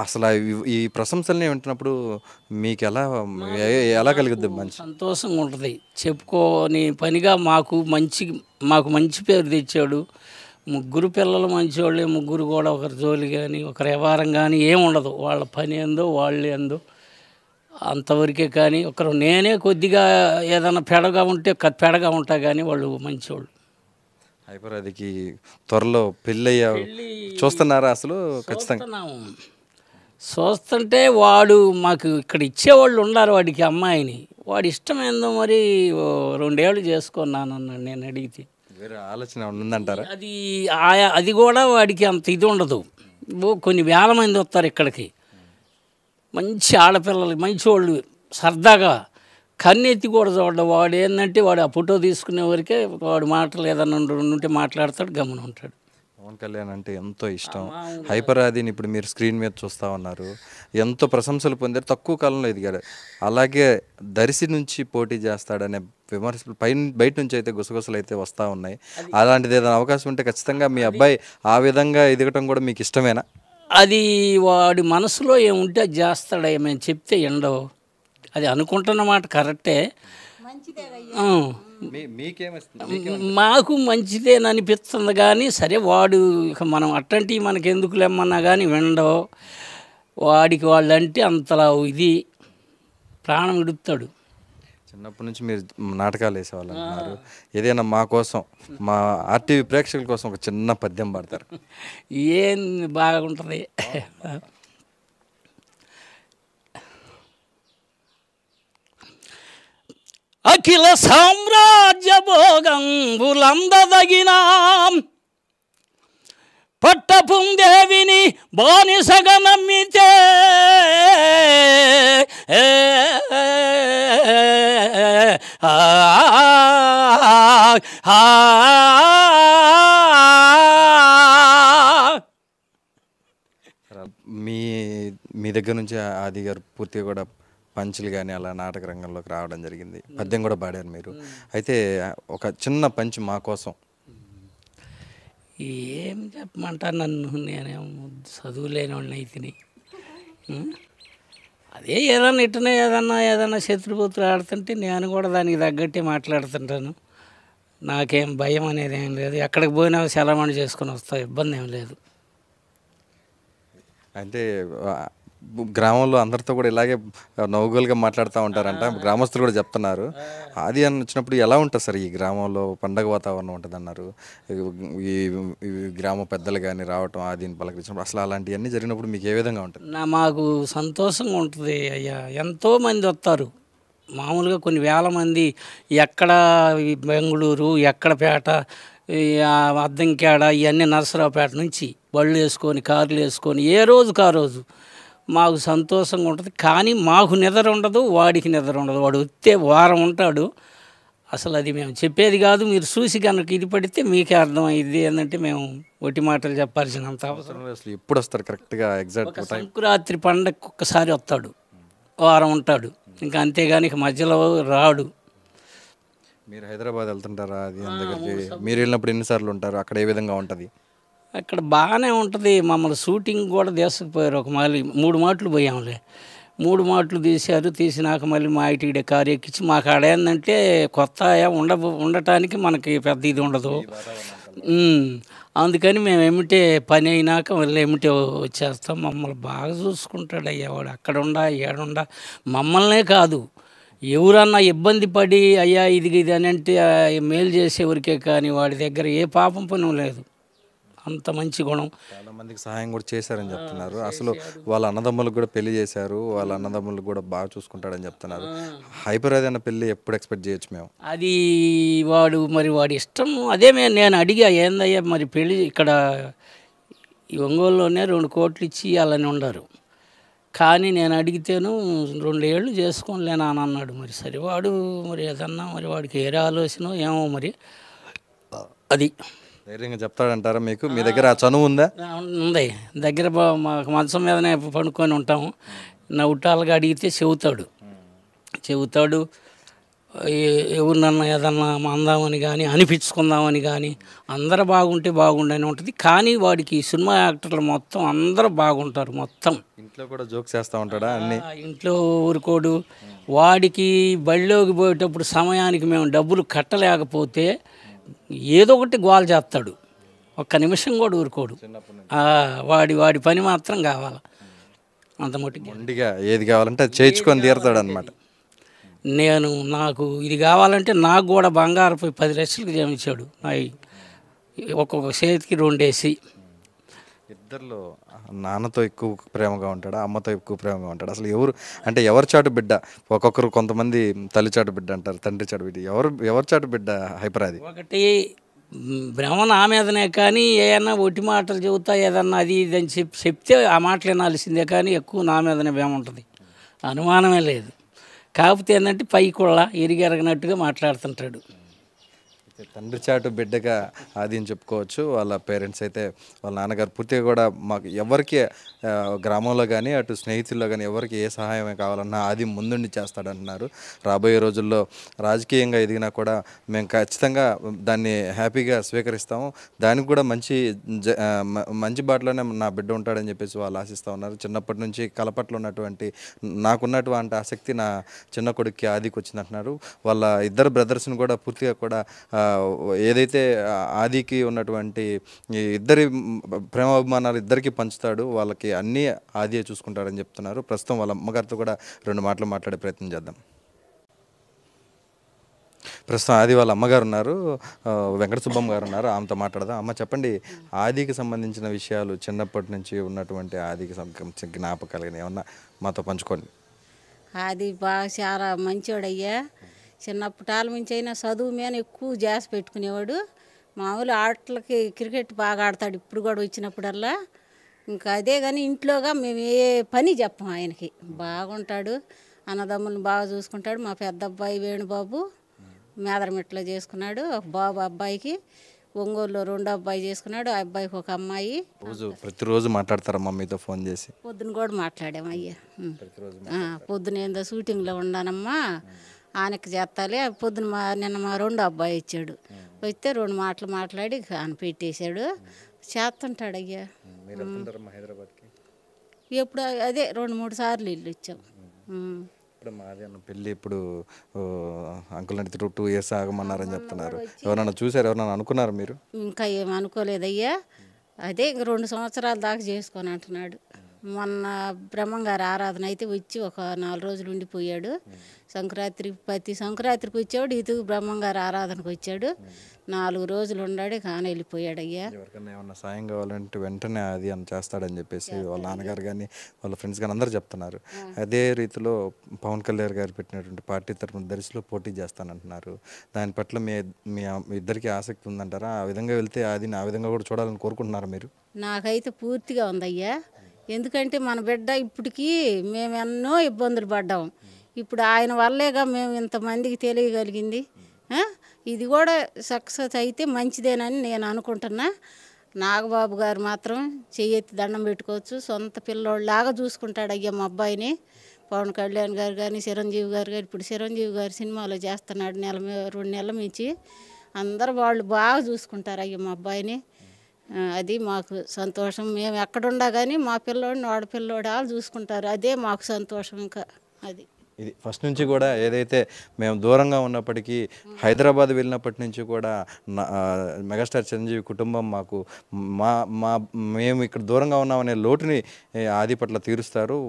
అసలు ఈ ప్రశంసల్ని వింటున్నప్పుడు మీకు ఎలా ఎలా కలుగుద్ది మంచి సంతోషంగా ఉంటుంది చెప్పుకోని పనిగా మాకు మంచి మాకు మంచి పేరు తెచ్చాడు ముగ్గురు పిల్లలు మంచివాళ్ళు ముగ్గురు కూడా ఒకరి జోలి కానీ ఒకరి వ్యవహారం కానీ ఏమి ఉండదు వాళ్ళ పని ఏందో వాళ్ళు ఏందో అంతవరకే కానీ ఒకరు నేనే కొద్దిగా ఏదైనా పెడగా ఉంటే పెడగా ఉంటా కానీ వాళ్ళు మంచివాళ్ళు హైపరాదికి త్వరలో పెళ్ళయ్య చూస్తున్నారా అసలు ఖచ్చితంగా చూస్తుంటే వాడు మాకు ఇక్కడ ఇచ్చేవాళ్ళు ఉన్నారు వాడికి అమ్మాయిని వాడు ఇష్టం ఏందో మరి రెండేళ్ళు చేసుకున్నాను అన్నాడు నేను అడిగితే వేరే ఆలోచన ఉందంటారా అది ఆయా అది కూడా వాడికి అంత ఇది ఉండదు కొన్ని వేల మంది వస్తారు ఇక్కడికి మంచి ఆడపిల్లలు మంచి వాళ్ళు సరదాగా కన్నెత్తి కూడా చూడడం వాడు ఏంటంటే వాడు ఆ ఫోటో తీసుకునే వరకే వాడు మాటలు ఉంటే మాట్లాడతాడు గమనం ఉంటాడు పవన్ కళ్యాణ్ అంటే ఎంతో ఇష్టం హైపరాదిని ఇప్పుడు మీరు స్క్రీన్ మీద చూస్తూ ఉన్నారు ఎంతో ప్రశంసలు పొందారు తక్కువ కాలంలో ఎదిగాడు అలాగే దరిసి నుంచి పోటీ చేస్తాడనే విమర్శలు పై బయట నుంచి అయితే గుసగుసలు అయితే వస్తూ ఉన్నాయి అలాంటిది ఏదైనా అవకాశం ఉంటే ఖచ్చితంగా మీ అబ్బాయి ఆ విధంగా ఎదగటం కూడా మీకు ఇష్టమేనా అది వాడి మనసులో ఏముంటే చేస్తాడా మేము చెప్తే ఎండవు అది అనుకుంటున్నమాట కరెక్టే మాకు మంచిదేననిపిస్తుంది కానీ సరే వాడు ఇక మనం అట్టంటి ఎందుకు లేమన్నా కానీ వినడం వాడికి వాళ్ళంటే అంతలా ఇది ప్రాణం విడుపుతాడు చిన్నప్పటి నుంచి మీరు నాటకాలు వేసేవాళ్ళు ఏదైనా మా కోసం మా ఆర్టీవీ ప్రేక్షకుల కోసం ఒక చిన్న పద్యం పడతారు ఏం బాగుంటుంది అఖిల సామ్రాజ్య భోగం భోగంబులందదగిన పట్టపుందేవిని బానిసగ నమ్మితే మీ మీ దగ్గర నుంచి ఆది గారు పూర్తిగా కూడా పంచులు కానీ అలా నాటక రంగంలోకి రావడం జరిగింది పద్యం కూడా పాడారు మీరు అయితే ఒక చిన్న పంచ్ మా కోసం ఏం చెప్పమంటారు నన్ను చదువు చదువులేని వాళ్ళని అయితే అదే ఏదన్నా ఇట్టనే ఏదన్నా ఏదన్నా శత్రుపుత్రులు ఆడుతుంటే నేను కూడా దానికి తగ్గట్టే మాట్లాడుతుంటాను నాకేం భయం అనేది ఏం లేదు ఎక్కడికి పోయినా సెలవు చేసుకుని వస్తా ఇబ్బంది ఏం లేదు అంటే గ్రామంలో అందరితో కూడా ఇలాగే నవ్వుగోలుగా మాట్లాడుతూ ఉంటారంట గ్రామస్తులు కూడా చెప్తున్నారు అది అని వచ్చినప్పుడు ఎలా ఉంటుంది సార్ ఈ గ్రామంలో పండగ వాతావరణం ఉంటుంది అన్నారు ఈ గ్రామ పెద్దలు కానీ రావటం అది పలకరించినప్పుడు అసలు అలాంటివన్నీ జరిగినప్పుడు మీకు ఏ విధంగా ఉంటుంది మాకు సంతోషంగా ఉంటుంది అయ్యా ఎంతోమంది వస్తారు మామూలుగా కొన్ని వేల మంది ఎక్కడ బెంగళూరు ఎక్కడపేట అద్దంకేడ ఇవన్నీ నరసరావుపేట నుంచి బళ్ళు వేసుకొని కార్లు వేసుకొని ఏ రోజుకు ఆ రోజు మాకు సంతోషంగా ఉంటుంది కానీ మాకు నిద్ర ఉండదు వాడికి నిద్ర ఉండదు వాడు వస్తే వారం ఉంటాడు అసలు అది మేము చెప్పేది కాదు మీరు చూసి కనుక ఇది పడితే మీకే అర్థమైంది ఏంటంటే మేము ఒట్టి మాటలు చెప్పాల్సినంత అవసరం అసలు ఎప్పుడు వస్తారు కరెక్ట్గా ఎగ్జాక్ట్ సంక్రాంతి పండగ ఒక్కసారి వస్తాడు వారం ఉంటాడు ఇంకా అంతేగాని ఇక మధ్యలో రాడు మీరు హైదరాబాద్ వెళ్తుంటారా అది మీరు వెళ్ళినప్పుడు ఎన్నిసార్లు ఉంటారు అక్కడ ఏ విధంగా ఉంటుంది అక్కడ బాగానే ఉంటుంది మమ్మల్ని షూటింగ్ కూడా తీసుకుపోయారు ఒక మళ్ళీ మూడు మాటలు పోయాములే మూడు మాటలు తీశారు తీసినాక మళ్ళీ మా ఇటీడే కారు ఎక్కించి మాకు ఆడేందంటే కొత్త ఉండ ఉండటానికి మనకి పెద్ద ఇది ఉండదు అందుకని మేము ఏమిటే పని అయినాక మళ్ళీ ఏమిటే వచ్చేస్తాం మమ్మల్ని బాగా చూసుకుంటాడు అక్కడ ఉండా ఏడుండా మమ్మల్నే కాదు ఎవరన్నా ఇబ్బంది పడి అయ్యా ఇది ఇది అని అంటే మేలు చేసేవరికే కానీ వాడి దగ్గర ఏ పాపం పని లేదు అంత మంచి గుణం చాలా మందికి సహాయం కూడా చేశారని చెప్తున్నారు అసలు వాళ్ళ అన్నదమ్ములకు కూడా పెళ్లి చేశారు వాళ్ళ అన్నదమ్ములకు కూడా బాగా చూసుకుంటాడని చెప్తున్నారు హైపర్ ఏదైనా పెళ్లి ఎప్పుడు ఎక్స్పెక్ట్ చేయొచ్చు మేము అది వాడు మరి వాడి ఇష్టం అదే మేము నేను అడిగా ఏందయ్యా మరి పెళ్లి ఇక్కడ ఈ ఒంగోలులోనే రెండు కోట్లు ఇచ్చి అలానే ఉండారు కానీ నేను అడిగితేను రెండేళ్ళు చేసుకోలేను అని అన్నాడు మరి సరే వాడు మరి ఏదన్నా మరి వాడికి ఏరే ఆలోచన ఏమో మరి అది ధైర్యంగా చెప్తాడంటారా మీకు మీ దగ్గర ఆ చనువు ఉందా ఉంది దగ్గర మాకు మంచం మీదనే పండుకొని ఉంటాము నవ్వుటాలుగా అడిగితే చెబుతాడు చెబుతాడు ఎవరినన్నా ఏదన్నా అందామని కానీ అనిపించుకుందామని కానీ అందరు బాగుంటే బాగుండని ఉంటుంది కానీ వాడికి సినిమా యాక్టర్లు మొత్తం అందరూ బాగుంటారు మొత్తం ఇంట్లో కూడా జోక్స్ చేస్తూ ఉంటాడా అన్ని ఇంట్లో ఊరుకోడు వాడికి బడిలోకి పోయేటప్పుడు సమయానికి మేము డబ్బులు కట్టలేకపోతే ఏదో ఒకటి గోల చేస్తాడు ఒక్క నిమిషం కూడా ఊరుకోడు వాడి వాడి పని మాత్రం కావాలి అంత మొట్టిగా ఏది కావాలంటే చేయించుకొని తీరుతాడు అనమాట నేను నాకు ఇది కావాలంటే నాకు కూడా బంగారు పది లక్షలకు జమించాడు ఒక్కొక్క చేతికి రెండేసి ఇద్దరిలో నాన్నతో ఎక్కువ ప్రేమగా ఉంటాడా అమ్మతో ఎక్కువ ప్రేమగా ఉంటాడు అసలు ఎవరు అంటే ఎవరి చాటు బిడ్డ ఒక్కొక్కరు కొంతమంది తల్లి చాటు బిడ్డ అంటారు తండ్రి చాటు బిడ్డ ఎవరు ఎవరి చాటు బిడ్డ హైపర్ ఒకటి భ్రమ నా మీదనే కానీ ఏదన్నా ఒట్టి మాటలు చెబుతా ఏదన్నా అది ఇది అని చెప్ చెప్తే ఆ మాటలు వినాల్సిందే కానీ ఎక్కువ నా మీదనే భ్రమ ఉంటుంది అనుమానమే లేదు కాకపోతే ఏంటంటే పై కొళ్ళ ఎరిగెరగనట్టుగా మాట్లాడుతుంటాడు తండ్రి చాటు బిడ్డగా అది అని చెప్పుకోవచ్చు వాళ్ళ పేరెంట్స్ అయితే వాళ్ళ నాన్నగారు పూర్తిగా కూడా మాకు ఎవరికి గ్రామంలో కానీ అటు స్నేహితుల్లో కానీ ఎవరికి ఏ సహాయం కావాలన్నా ఆది ముందుండి చేస్తాడంటున్నారు రాబోయే రోజుల్లో రాజకీయంగా ఎదిగినా కూడా మేము ఖచ్చితంగా దాన్ని హ్యాపీగా స్వీకరిస్తాము దానికి కూడా మంచి మంచి బాటలోనే నా బిడ్డ ఉంటాడని చెప్పేసి వాళ్ళు ఆశిస్తూ ఉన్నారు చిన్నప్పటి నుంచి కలపట్లో ఉన్నటువంటి నాకున్నటువంటి ఆసక్తి నా చిన్న కొడుక్కి ఆదికి వచ్చిందంటున్నారు వాళ్ళ ఇద్దరు బ్రదర్స్ని కూడా పూర్తిగా కూడా ఏదైతే ఆదికి ఉన్నటువంటి ఇద్దరి ప్రేమాభిమానాలు ఇద్దరికి పంచుతాడు వాళ్ళకి అన్నీ ఆదియే చూసుకుంటాడని చెప్తున్నారు ప్రస్తుతం వాళ్ళ అమ్మగారితో కూడా రెండు మాటలు మాట్లాడే ప్రయత్నం చేద్దాం ప్రస్తుతం ఆది వాళ్ళ అమ్మగారు ఉన్నారు వెంకట సుబ్బమ్మ గారు ఉన్నారు ఆమెతో మాట్లాడదాం అమ్మ చెప్పండి ఆదికి సంబంధించిన విషయాలు చిన్నప్పటి నుంచి ఉన్నటువంటి ఆదికి జ్ఞాపకాలు ఏమన్నా మాతో పంచుకోండి ఆది బాగా చాలా మంచోడయ్యా చిన్నప్పటాల నుంచి అయినా చదువు మీద ఎక్కువ జాస్ పెట్టుకునేవాడు మామూలు ఆటలకి క్రికెట్ బాగా ఆడతాడు ఇప్పుడు కూడా వచ్చినప్పుడల్లా ఇంకా అదే కానీ ఇంట్లోగా మేము ఏ పని చెప్పం ఆయనకి బాగుంటాడు అన్నదమ్ములను బాగా చూసుకుంటాడు మా పెద్ద అబ్బాయి వేణుబాబు మేదరమిట్లో చేసుకున్నాడు ఒక బాబు అబ్బాయికి ఒంగోలులో రెండో అబ్బాయి చేసుకున్నాడు ఆ అబ్బాయికి ఒక అమ్మాయి రోజు ప్రతిరోజు మాట్లాడతారా మమ్మీతో ఫోన్ చేసి పొద్దున కూడా మాట్లాడాము అయ్యా పొద్దున ఏందో షూటింగ్లో ఉన్నానమ్మా ఆయనకి చేస్తాలి పొద్దున మా నిన్న మా రెండు అబ్బాయి ఇచ్చాడు వస్తే రెండు మాటలు మాట్లాడి ఆయన పెట్టేశాడు చేస్తుంటాడు అయ్యా ఎప్పుడు అదే రెండు మూడు సార్లు ఇల్లు వచ్చాం ఇప్పుడు మాది అన్న పెళ్ళి ఇప్పుడు అంకుల్ అంటే టూ టూ ఇయర్స్ ఆగమన్నారని చెప్తున్నారు ఎవరన్నా చూసారు ఎవరన్నా అనుకున్నారు మీరు ఇంకా ఏం అనుకోలేదయ్యా అదే ఇంక రెండు సంవత్సరాల దాకా చేసుకొని అంటున్నాడు మొన్న బ్రహ్మంగారు ఆరాధన అయితే వచ్చి ఒక నాలుగు రోజులు ఉండిపోయాడు సంక్రాంతి ప్రతి సంక్రాంతికి వచ్చాడు ఇది బ్రహ్మంగారు ఆరాధనకు వచ్చాడు నాలుగు రోజులు ఉన్నాడు కాని వెళ్ళిపోయాడు అయ్యా ఎవరికైనా ఏమన్నా సాయం కావాలంటే వెంటనే అది అని చేస్తాడని చెప్పేసి వాళ్ళ నాన్నగారు కానీ వాళ్ళ ఫ్రెండ్స్ కానీ అందరూ చెప్తున్నారు అదే రీతిలో పవన్ కళ్యాణ్ గారు పెట్టినటువంటి పార్టీ తరఫున దర్శిలో పోటీ చేస్తానంటున్నారు దాని పట్ల మీ మీ ఇద్దరికి ఆసక్తి ఉందంటారా ఆ విధంగా వెళ్తే అది ఆ విధంగా కూడా చూడాలని కోరుకుంటున్నారు మీరు నాకైతే పూర్తిగా ఉందయ్యా ఎందుకంటే మన బిడ్డ ఇప్పటికీ మేము ఎన్నో ఇబ్బందులు పడ్డాము ఇప్పుడు ఆయన వల్లేగా మేము ఇంతమందికి తెలియగలిగింది ఇది కూడా సక్సెస్ అయితే మంచిదేనని నేను అనుకుంటున్నా నాగబాబు గారు మాత్రం చేయెత్తి దండం పెట్టుకోవచ్చు సొంత పిల్లోళ్ళలాగా చూసుకుంటాడు అయ్యా మా అబ్బాయిని పవన్ కళ్యాణ్ గారు కానీ చిరంజీవి గారు కానీ ఇప్పుడు చిరంజీవి గారు సినిమాలో చేస్తున్నాడు నెల రెండు నెలల మించి అందరు వాళ్ళు బాగా చూసుకుంటారు అయ్యా మా అబ్బాయిని అది మాకు సంతోషం మేము ఎక్కడుండా కానీ మా పిల్లోడిని ఆడపిల్లోడు వాళ్ళు చూసుకుంటారు అదే మాకు సంతోషం ఇంకా అది ఇది ఫస్ట్ నుంచి కూడా ఏదైతే మేము దూరంగా ఉన్నప్పటికీ హైదరాబాద్ వెళ్ళినప్పటి నుంచి కూడా మెగాస్టార్ చిరంజీవి కుటుంబం మాకు మా మా మేము ఇక్కడ దూరంగా ఉన్నామనే లోటుని ఆది పట్ల తీరుస్తారు